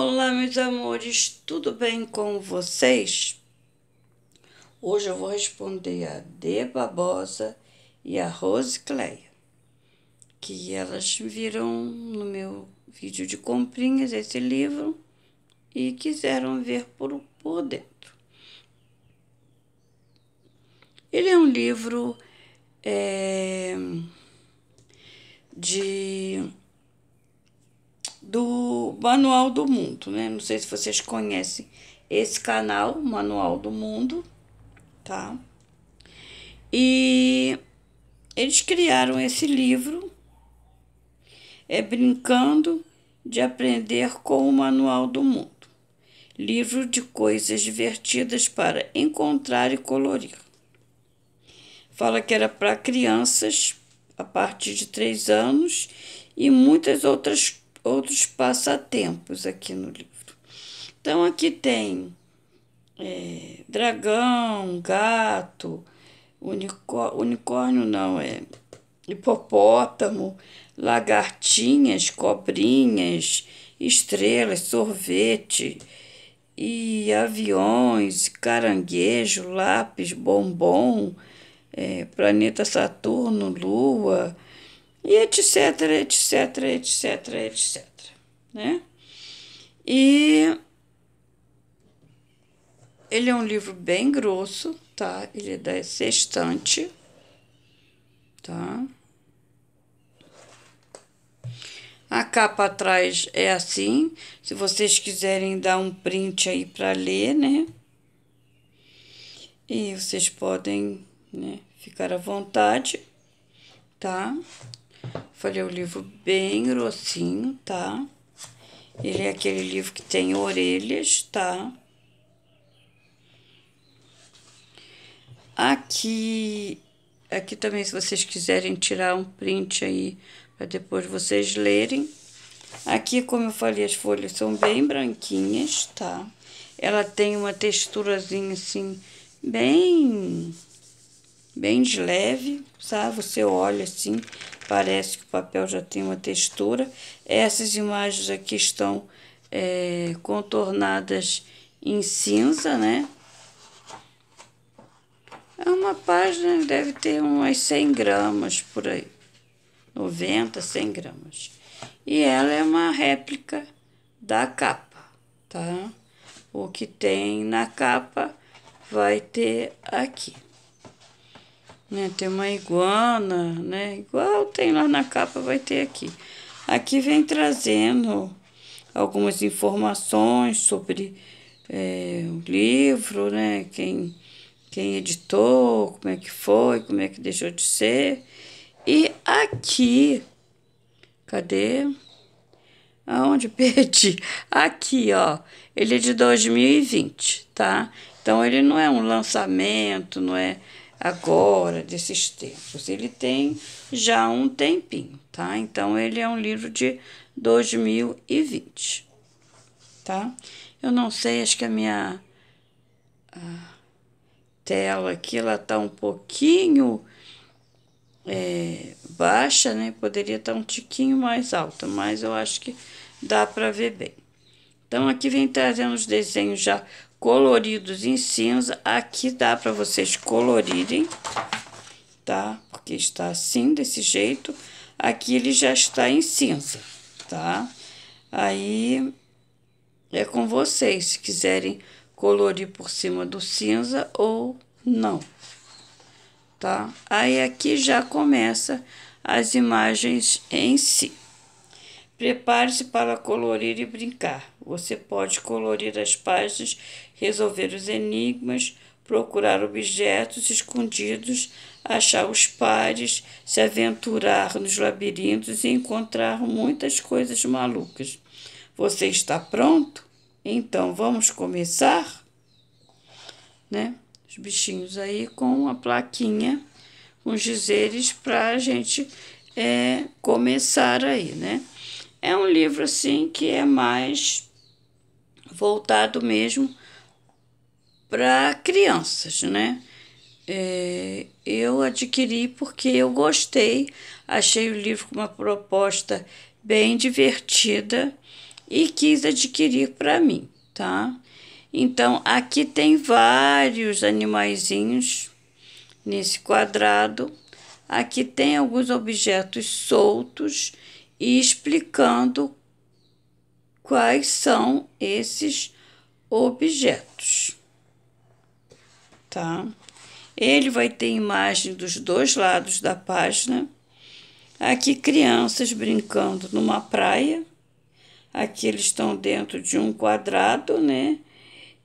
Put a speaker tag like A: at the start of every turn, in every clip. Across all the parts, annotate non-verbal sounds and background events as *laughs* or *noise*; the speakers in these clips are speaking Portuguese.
A: Olá, meus amores, tudo bem com vocês? Hoje eu vou responder a D. Babosa e a Rose Cleia, que elas viram no meu vídeo de comprinhas esse livro e quiseram ver por, por dentro. Ele é um livro é, de do Manual do Mundo, né? Não sei se vocês conhecem esse canal, Manual do Mundo, tá? E eles criaram esse livro, é Brincando de Aprender com o Manual do Mundo livro de coisas divertidas para encontrar e colorir. Fala que era para crianças a partir de três anos e muitas outras outros passatempos aqui no livro. Então, aqui tem é, dragão, gato, unicórnio, unicórnio não, é hipopótamo, lagartinhas, cobrinhas, estrelas, sorvete, e aviões, caranguejo, lápis, bombom, é, planeta Saturno, Lua, e etc, etc, etc, etc, né? E ele é um livro bem grosso, tá? Ele é da sextante, tá? A capa atrás é assim, se vocês quiserem dar um print aí para ler, né? E vocês podem, né, ficar à vontade, tá? Falei, o é livro bem grossinho, tá? Ele é aquele livro que tem orelhas, tá? Aqui, aqui também, se vocês quiserem tirar um print aí, para depois vocês lerem. Aqui, como eu falei, as folhas são bem branquinhas, tá? Ela tem uma texturazinha, assim, bem bem de leve, sabe? Você olha assim, parece que o papel já tem uma textura. Essas imagens aqui estão é, contornadas em cinza, né? É uma página, deve ter umas 100 gramas por aí. 90, 100 gramas. E ela é uma réplica da capa, tá? O que tem na capa vai ter aqui. Né? Tem uma iguana, né? Igual tem lá na capa, vai ter aqui. Aqui vem trazendo algumas informações sobre é, o livro, né? Quem, quem editou, como é que foi, como é que deixou de ser. E aqui, cadê? Aonde *laughs* perdi? Aqui, ó. Ele é de 2020, tá? Então ele não é um lançamento, não é agora desses tempos. Ele tem já um tempinho, tá? Então ele é um livro de 2020, tá? Eu não sei, acho que a minha a tela aqui ela tá um pouquinho é, baixa, né? Poderia estar tá um tiquinho mais alta, mas eu acho que dá para ver bem. Então aqui vem trazendo os desenhos já coloridos em cinza. Aqui dá para vocês colorirem, tá? Porque está assim, desse jeito. Aqui ele já está em cinza, tá? Aí é com vocês, se quiserem colorir por cima do cinza ou não, tá? Aí aqui já começa as imagens em si. Prepare-se para colorir e brincar. Você pode colorir as páginas resolver os enigmas, procurar objetos escondidos, achar os pares, se aventurar nos labirintos e encontrar muitas coisas malucas. Você está pronto? Então vamos começar? Né? Os bichinhos aí com uma plaquinha, com os dizeres para a gente é, começar aí, né? É um livro assim que é mais voltado mesmo para crianças, né? É, eu adquiri porque eu gostei, achei o livro com uma proposta bem divertida e quis adquirir para mim, tá? Então, aqui tem vários animaizinhos nesse quadrado. Aqui tem alguns objetos soltos e explicando quais são esses objetos tá? Ele vai ter imagem dos dois lados da página. Aqui crianças brincando numa praia. Aqui eles estão dentro de um quadrado, né?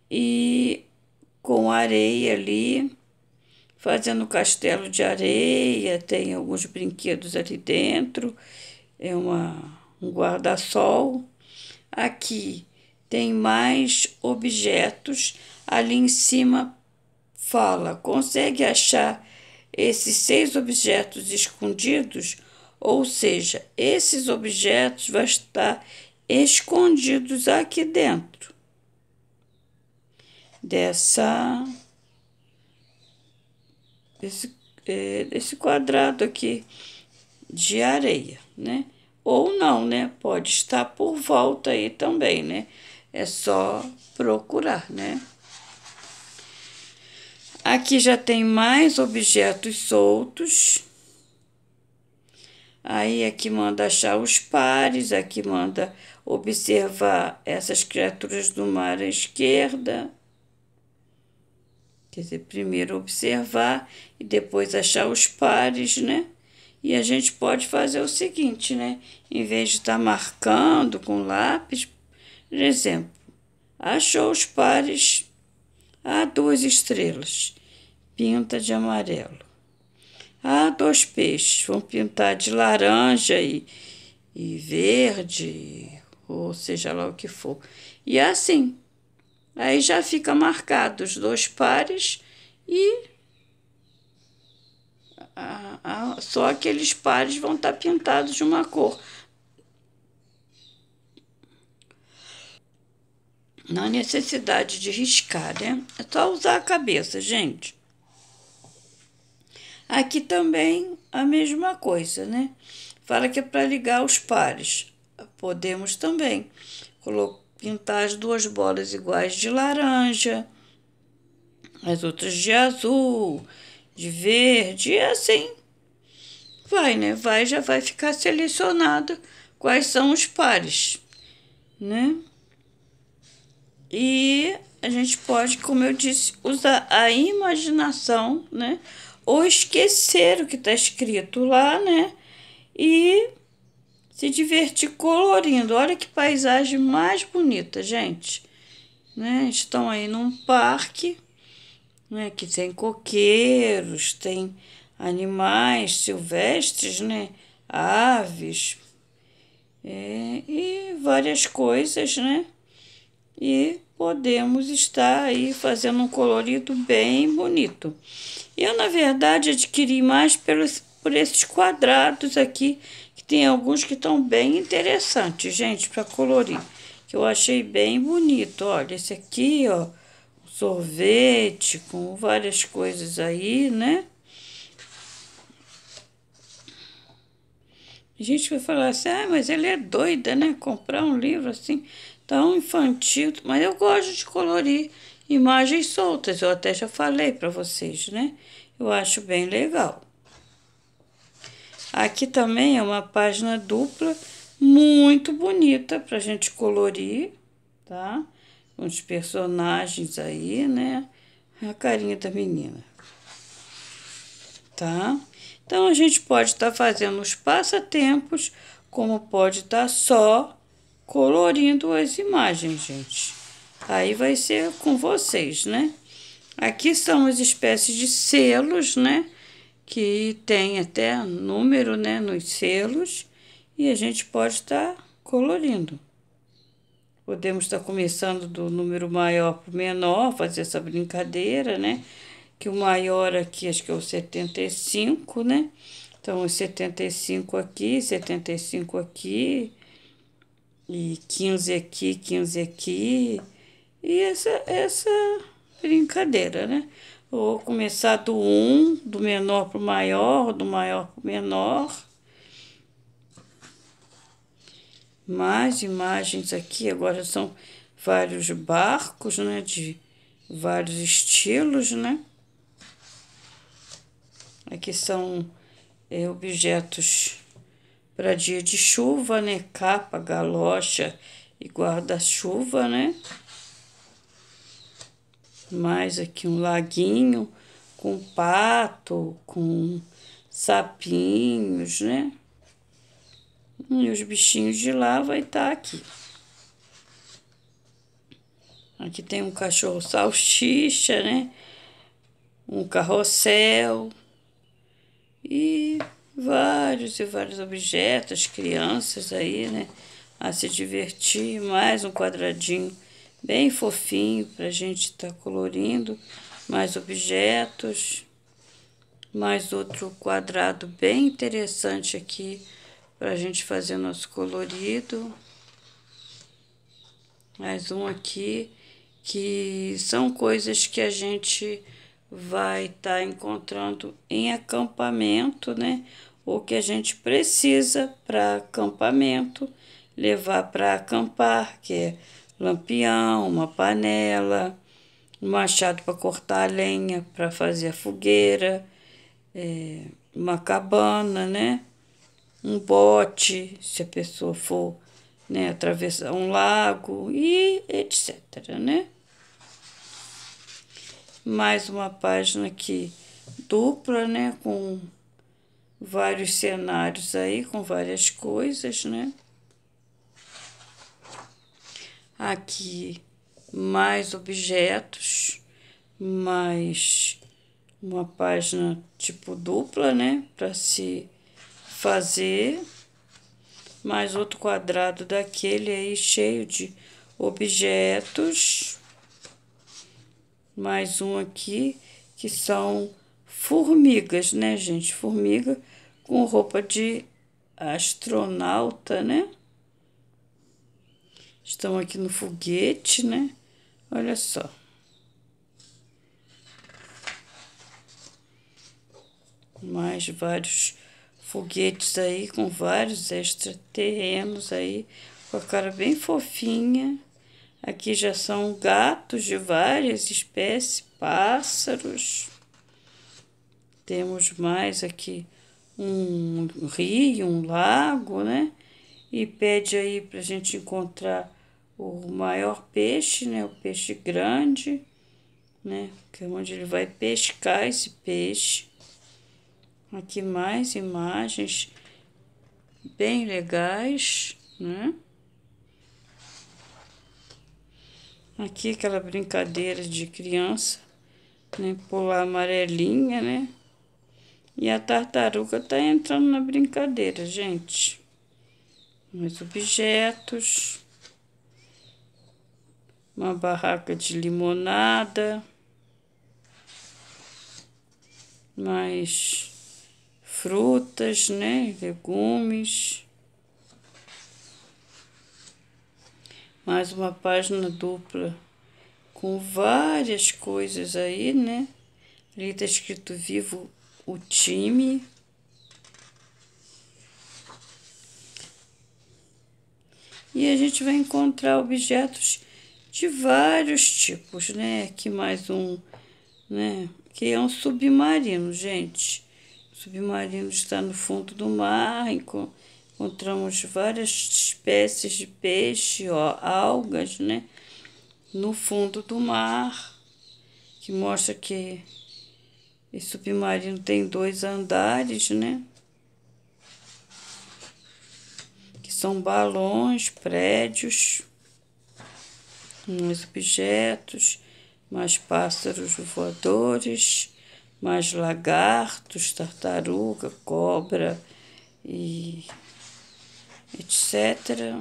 A: E com areia ali, fazendo castelo de areia, tem alguns brinquedos ali dentro. É uma um guarda-sol. Aqui tem mais objetos. Ali em cima Fala, consegue achar esses seis objetos escondidos? Ou seja, esses objetos vão estar escondidos aqui dentro dessa desse, é, desse quadrado aqui de areia, né? Ou não, né? Pode estar por volta aí também, né? É só procurar, né? Aqui já tem mais objetos soltos. Aí aqui manda achar os pares, aqui manda observar essas criaturas do mar à esquerda. Quer dizer, primeiro observar e depois achar os pares, né? E a gente pode fazer o seguinte, né? Em vez de estar tá marcando com lápis, por exemplo, achou os pares Há duas estrelas, pinta de amarelo. Há dois peixes, vão pintar de laranja e, e verde, ou seja lá o que for. E é assim. Aí já fica marcado os dois pares e a, a, só aqueles pares vão estar tá pintados de uma cor. Não há necessidade de riscar, né? É só usar a cabeça, gente. Aqui também a mesma coisa, né? Fala que é para ligar os pares. Podemos também pintar as duas bolas iguais de laranja, as outras de azul, de verde, e assim vai, né? Vai, já vai ficar selecionado quais são os pares, né? E a gente pode, como eu disse, usar a imaginação, né? Ou esquecer o que está escrito lá, né? E se divertir colorindo. Olha que paisagem mais bonita, gente. Né? Estão aí num parque, né? Que tem coqueiros, tem animais silvestres, né? Aves é, e várias coisas, né? e podemos estar aí fazendo um colorido bem bonito. Eu, na verdade, adquiri mais pelos, por esses quadrados aqui, que tem alguns que estão bem interessantes, gente, para colorir. Que eu achei bem bonito, olha, esse aqui, ó, sorvete com várias coisas aí, né? A gente vai falar assim, ah, mas ela é doida, né? Comprar um livro assim tão infantil, mas eu gosto de colorir imagens soltas, eu até já falei para vocês, né? Eu acho bem legal. Aqui também é uma página dupla muito bonita para a gente colorir, tá? Uns personagens aí, né? A carinha da menina, tá? Então, a gente pode estar tá fazendo os passatempos, como pode estar tá só colorindo as imagens, gente. Aí vai ser com vocês, né? Aqui são as espécies de selos, né? Que tem até número, né? Nos selos. E a gente pode estar tá colorindo. Podemos estar tá começando do número maior para o menor, fazer essa brincadeira, né? Que o maior aqui, acho que é o 75, né? Então, 75 aqui, 75 aqui, e 15 aqui, 15 aqui. E essa, essa brincadeira, né? vou começar do 1, do menor para o maior, do maior para o menor. Mais imagens aqui, agora são vários barcos, né? De vários estilos, né? Aqui são é, objetos para dia de chuva, né? Capa, galocha e guarda-chuva, né? Mais aqui um laguinho com pato, com sapinhos, né? E os bichinhos de lá vai estar tá aqui. Aqui tem um cachorro salsicha, né? Um carrossel. E vários e vários objetos, crianças aí, né? A se divertir, mais um quadradinho bem fofinho para a gente estar tá colorindo, mais objetos, mais outro quadrado bem interessante aqui para a gente fazer nosso colorido. Mais um aqui, que são coisas que a gente vai estar tá encontrando em acampamento, né? O que a gente precisa para acampamento, levar para acampar, que é lampião, uma panela, um machado para cortar a lenha, para fazer a fogueira, é, uma cabana, né? Um bote, se a pessoa for né, atravessar um lago e etc, né? mais uma página aqui dupla, né? Com vários cenários aí, com várias coisas, né? Aqui mais objetos, mais uma página tipo dupla, né? Para se fazer mais outro quadrado daquele aí cheio de objetos mais um aqui, que são formigas, né, gente? Formiga com roupa de astronauta, né? Estão aqui no foguete, né? Olha só. Mais vários foguetes aí com vários extraterrenos aí, com a cara bem fofinha. Aqui já são gatos de várias espécies, pássaros. Temos mais aqui um rio, um lago, né? E pede aí para a gente encontrar o maior peixe, né? O peixe grande, né? Que é onde ele vai pescar esse peixe. Aqui mais imagens bem legais, né? Aqui aquela brincadeira de criança, né? Pular amarelinha, né? E a tartaruga tá entrando na brincadeira, gente. Mais objetos. Uma barraca de limonada. Mais frutas, né? Legumes. mais uma página dupla com várias coisas aí, né? Ali tá escrito vivo o time. E a gente vai encontrar objetos de vários tipos, né? Aqui mais um, né? Que é um submarino, gente. O submarino está no fundo do mar, encontra encontramos várias espécies de peixe, ó, algas, né? No fundo do mar, que mostra que esse submarino tem dois andares, né? Que são balões, prédios, mais objetos, mais pássaros voadores, mais lagartos, tartaruga, cobra e etc.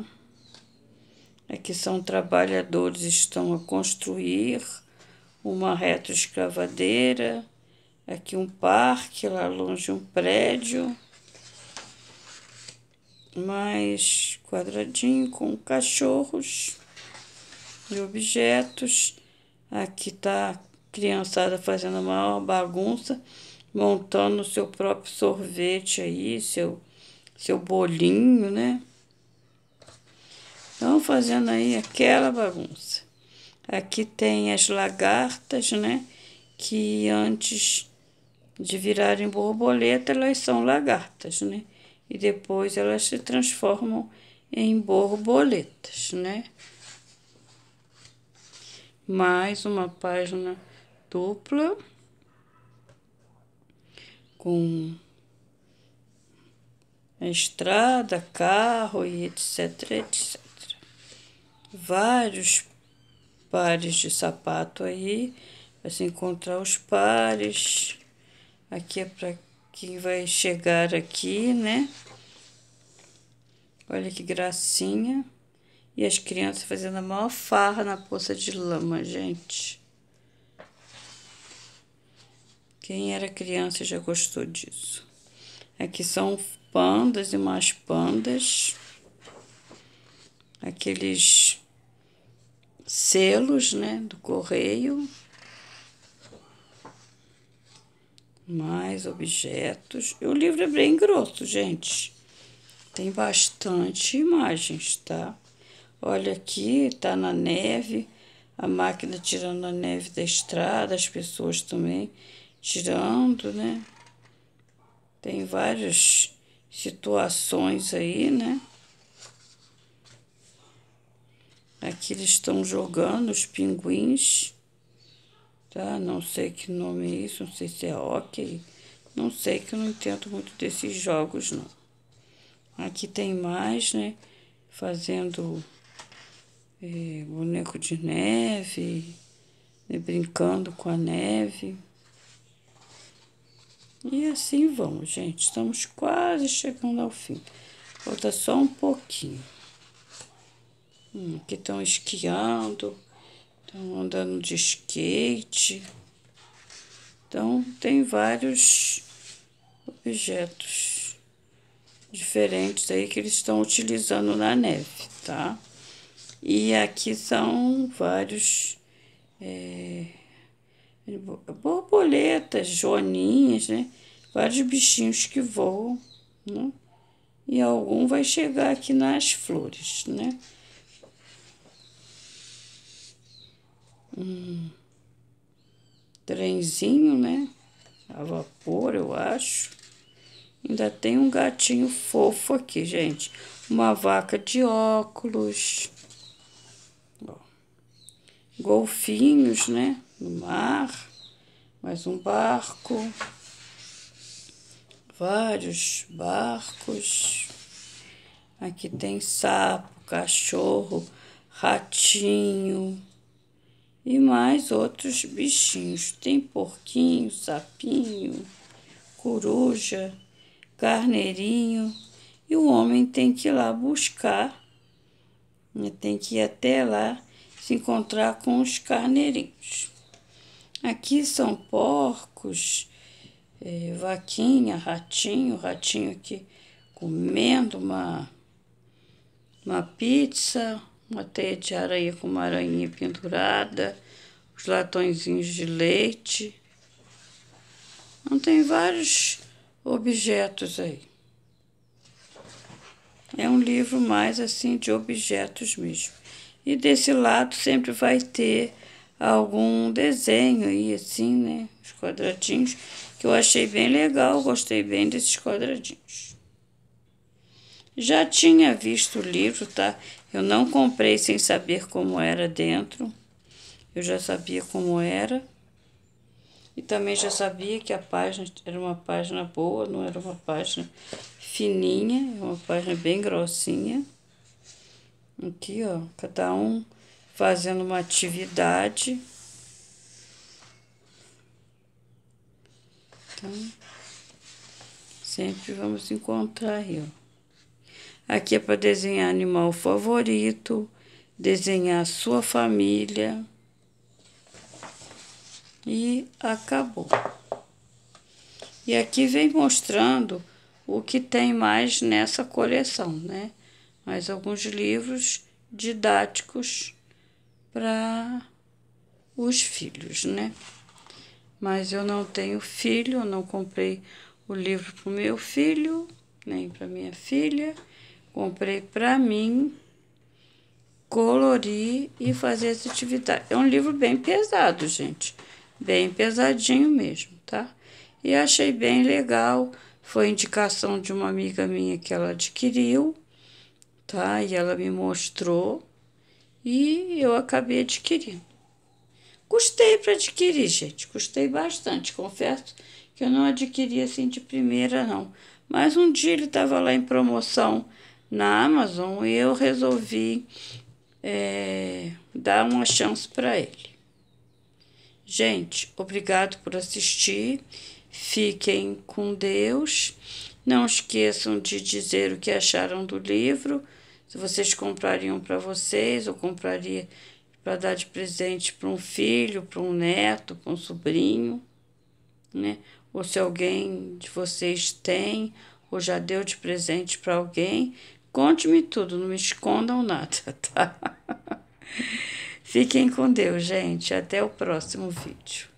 A: Aqui é são trabalhadores estão a construir uma retroescavadeira, aqui um parque, lá longe um prédio, mais quadradinho com cachorros e objetos. Aqui tá a criançada fazendo a maior bagunça, montando o seu próprio sorvete aí, seu seu bolinho, né? Então, fazendo aí aquela bagunça. Aqui tem as lagartas, né? Que antes de virarem borboleta, elas são lagartas, né? E depois elas se transformam em borboletas, né? Mais uma página dupla com estrada, carro e etc, etc. Vários pares de sapato aí, vai se encontrar os pares. Aqui é para quem vai chegar aqui, né? Olha que gracinha. E as crianças fazendo a maior farra na poça de lama, gente. Quem era criança já gostou disso. Aqui são pandas e mais pandas, aqueles selos, né, do correio, mais objetos. o livro é bem grosso, gente. Tem bastante imagens, tá? Olha aqui, tá na neve, a máquina tirando a neve da estrada, as pessoas também tirando, né? Tem vários situações aí, né? Aqui eles estão jogando os pinguins, tá? Não sei que nome é isso, não sei se é hockey, não sei que eu não entendo muito desses jogos, não. Aqui tem mais, né? Fazendo é, boneco de neve, né? brincando com a neve. E assim vamos, gente. Estamos quase chegando ao fim. Falta só um pouquinho. Hum, aqui estão esquiando, estão andando de skate. Então, tem vários objetos diferentes aí que eles estão utilizando na neve, tá? E aqui são vários... É borboletas, joaninhas, né? Vários bichinhos que voam, né? E algum vai chegar aqui nas flores, né? Um trenzinho, né? A vapor, eu acho. Ainda tem um gatinho fofo aqui, gente. Uma vaca de óculos golfinhos, né? No mar, mais um barco, vários barcos. Aqui tem sapo, cachorro, ratinho e mais outros bichinhos. Tem porquinho, sapinho, coruja, carneirinho. E o homem tem que ir lá buscar, né? tem que ir até lá se encontrar com os carneirinhos. Aqui são porcos, é, vaquinha, ratinho, ratinho aqui comendo uma, uma pizza, uma teia de aranha com uma aranha pendurada, os latõezinhos de leite. Então tem vários objetos aí. É um livro mais assim de objetos mesmo. E desse lado sempre vai ter algum desenho aí, assim, né? Os quadradinhos, que eu achei bem legal, gostei bem desses quadradinhos. Já tinha visto o livro, tá? Eu não comprei sem saber como era dentro. Eu já sabia como era. E também já sabia que a página era uma página boa, não era uma página fininha, é uma página bem grossinha. Aqui, ó, cada um fazendo uma atividade. Então, sempre vamos encontrar aí, ó. Aqui é para desenhar animal favorito, desenhar sua família. E acabou. E aqui vem mostrando o que tem mais nessa coleção, né? mas alguns livros didáticos para os filhos, né? Mas eu não tenho filho, não comprei o livro para o meu filho, nem para minha filha. Comprei para mim, colori e fazer essa atividade. É um livro bem pesado, gente, bem pesadinho mesmo, tá? E achei bem legal. Foi indicação de uma amiga minha que ela adquiriu tá? E ela me mostrou e eu acabei adquirindo. Custei para adquirir, gente, custei bastante. Confesso que eu não adquiri assim de primeira, não. Mas um dia ele estava lá em promoção na Amazon e eu resolvi é, dar uma chance para ele. Gente, obrigado por assistir. Fiquem com Deus. Não esqueçam de dizer o que acharam do livro se vocês comprariam para vocês ou compraria para dar de presente para um filho, para um neto, para um sobrinho, né? Ou se alguém de vocês tem ou já deu de presente para alguém, conte-me tudo, não me escondam nada, *laughs* tá? Fiquem com Deus, gente. Até o próximo vídeo.